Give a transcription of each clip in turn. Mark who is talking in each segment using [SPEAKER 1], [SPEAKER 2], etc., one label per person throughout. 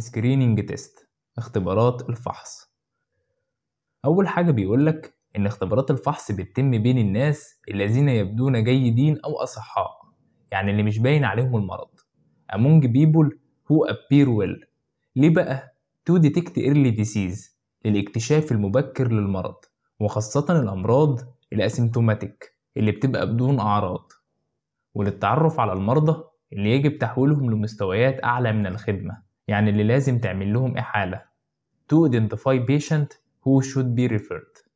[SPEAKER 1] سكرينينج تيست اختبارات الفحص أول حاجة بيقولك إن اختبارات الفحص بتتم بين الناس الذين يبدون جيدين أو أصحاء يعني اللي مش باين عليهم المرض among people who appear well ليه بقى؟ to detect early disease للاكتشاف المبكر للمرض وخاصة الأمراض الأسيمتوماتيك اللي بتبقى بدون أعراض وللتعرف على المرضى اللي يجب تحويلهم لمستويات أعلى من الخدمة يعني اللي لازم تعمل لهم إحالة to identify patient who should be referred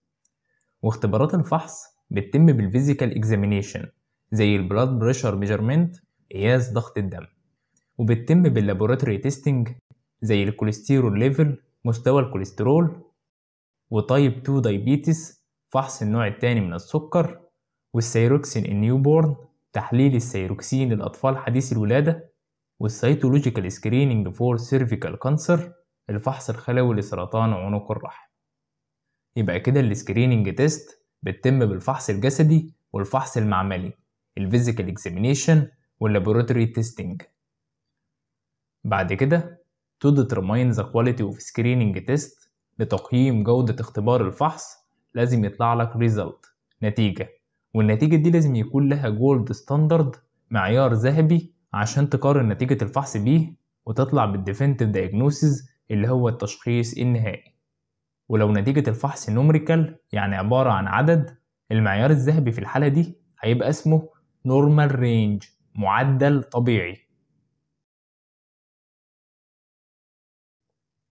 [SPEAKER 1] واختبارات الفحص بتتم بالفيزيكال examination زي البلاد بريشر ميجرمنت قياس ضغط الدم وبتتم باللابوراتوري تيستنج زي الكوليسترول ليفل مستوى الكوليسترول وتايب 2 دايبيتس فحص النوع التاني من السكر والسيروكسين النيوبورن تحليل السيروكسين للأطفال حديثي الولادة والسيتولوجيكال سكرينينج فور سيرفيكال كانسر الفحص الخلوي لسرطان عنق الرحم يبقى كده السكرينينج تيست بتتم بالفحص الجسدي والفحص المعملي الفيزيكال اكزامينيشن واللابوراتوري تيستينج بعد كده تو determine the quality of screening test لتقييم جودة اختبار الفحص لازم يطلع لك result نتيجة والنتيجة دي لازم يكون لها جولد ستاندرد معيار ذهبي عشان تقارن نتيجة الفحص بيه وتطلع بالديفينتيف دايجنوسيس اللي هو التشخيص النهائي ولو نتيجة الفحص نومريكال يعني عبارة عن عدد المعيار الذهبي في الحالة دي هيبقى اسمه نورمال رينج معدل طبيعي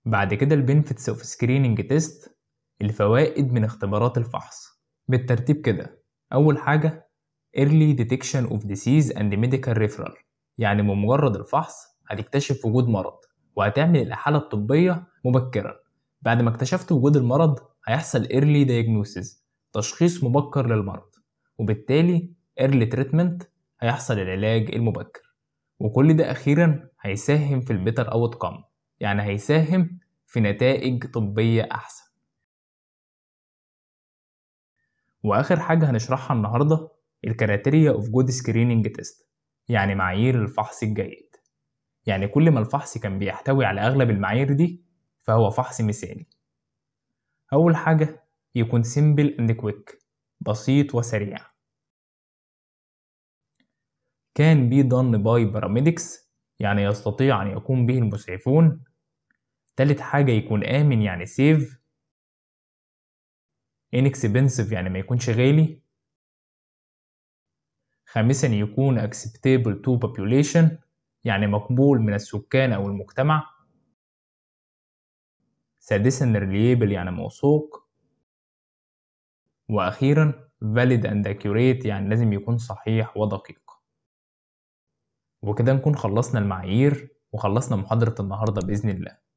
[SPEAKER 1] بعد كده البنفيتس اوف سكريننج تيست الفوائد من اختبارات الفحص بالترتيب كده اول حاجه early detection of disease and medical referral يعني بمجرد الفحص هتكتشف وجود مرض وهتعمل الإحالة الطبية مبكرا بعد ما اكتشفت وجود المرض هيحصل early diagnosis تشخيص مبكر للمرض وبالتالي early treatment هيحصل العلاج المبكر وكل ده أخيرا هيساهم في البيتر أوتكم يعني هيساهم في نتائج طبية أحسن وآخر حاجة هنشرحها النهاردة الكراتيريا اوف جود screening تيست يعني معايير الفحص الجيد يعني كل ما الفحص كان بيحتوي على أغلب المعايير دي فهو فحص مثالي أول حاجة يكون simple and quick بسيط وسريع كان بي done by paramedics يعني يستطيع أن يقوم به المسعفون تالت حاجة يكون آمن يعني safe inexpensive يعني ما يكونش غالي خامسا يكون acceptable to population يعني مقبول من السكان أو المجتمع سادسا reliable يعني موثوق وأخيرا valid and accurate يعني لازم يكون صحيح ودقيق وكده نكون خلصنا المعايير وخلصنا محاضرة النهاردة بإذن الله